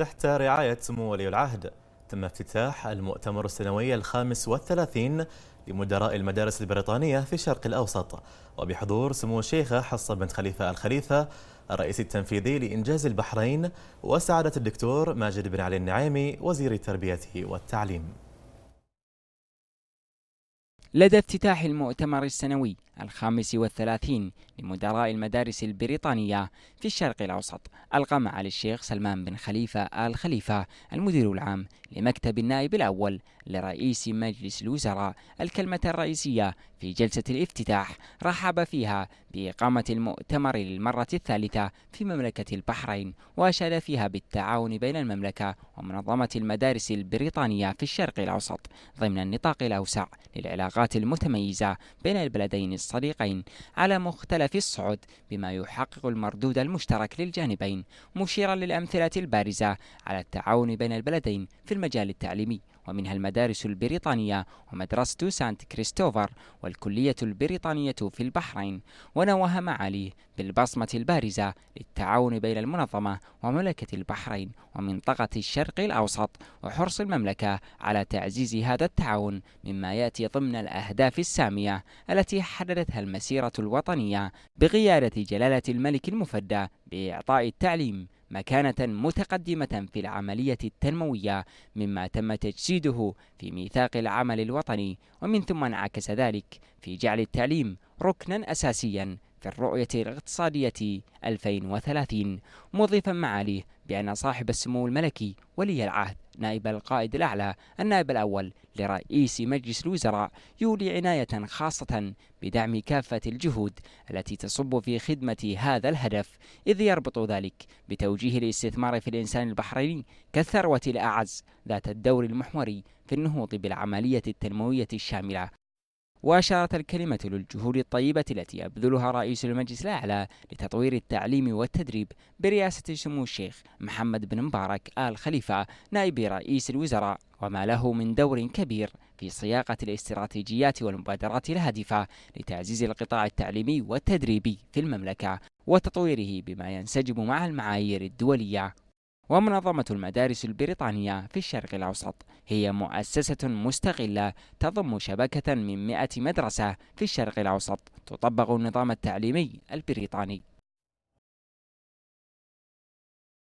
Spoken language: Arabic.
تحت رعاية سمو ولي العهد تم افتتاح المؤتمر السنوي الخامس والثلاثين لمدراء المدارس البريطانية في الشرق الأوسط وبحضور سمو الشيخة حصة بنت خليفة الخليفة الرئيس التنفيذي لإنجاز البحرين وسعادة الدكتور ماجد بن علي النعيمي وزير التربية والتعليم لدى افتتاح المؤتمر السنوي الخامس والثلاثين لمدراء المدارس البريطانية في الشرق الأوسط ألقى معالي الشيخ سلمان بن خليفة آل خليفة المدير العام لمكتب النائب الأول لرئيس مجلس الوزراء الكلمة الرئيسية في جلسة الافتتاح رحب فيها بإقامة المؤتمر للمرة الثالثة في مملكة البحرين وأشاد فيها بالتعاون بين المملكة ومنظمة المدارس البريطانية في الشرق الأوسط ضمن النطاق الأوسع للعلاقات المتميزة بين البلدين الصين الصديقين على مختلف الصعد بما يحقق المردود المشترك للجانبين مشيرا للأمثلة البارزة على التعاون بين البلدين في المجال التعليمي ومنها المدارس البريطانية ومدرسة سانت كريستوفر والكلية البريطانية في البحرين ونوه معاليه بالبصمة البارزة للتعاون بين المنظمة ومملكة البحرين ومنطقة الشرق الأوسط وحرص المملكة على تعزيز هذا التعاون مما يأتي ضمن الأهداف السامية التي حددتها المسيرة الوطنية بقيادة جلالة الملك المفدى بإعطاء التعليم مكانة متقدمة في العملية التنموية مما تم تجسيده في ميثاق العمل الوطني ومن ثم انعكس ذلك في جعل التعليم ركنا أساسيا في الرؤية الاقتصادية 2030 مضيفا معاليه بأن صاحب السمو الملكي ولي العهد نائب القائد الأعلى النائب الأول لرئيس مجلس الوزراء يولي عناية خاصة بدعم كافة الجهود التي تصب في خدمة هذا الهدف إذ يربط ذلك بتوجيه الاستثمار في الإنسان البحريني كالثروة الأعز ذات الدور المحوري في النهوض بالعملية التنموية الشاملة وأشارت الكلمة للجهود الطيبة التي يبذلها رئيس المجلس الأعلى لتطوير التعليم والتدريب برئاسة سمو الشيخ محمد بن مبارك آل خليفة نائب رئيس الوزراء وما له من دور كبير في صياغة الاستراتيجيات والمبادرات الهادفة لتعزيز القطاع التعليمي والتدريبي في المملكة وتطويره بما ينسجم مع المعايير الدولية ومنظمة المدارس البريطانية في الشرق الأوسط هي مؤسسة مستقلة تضم شبكة من 100 مدرسة في الشرق الأوسط تطبق النظام التعليمي البريطاني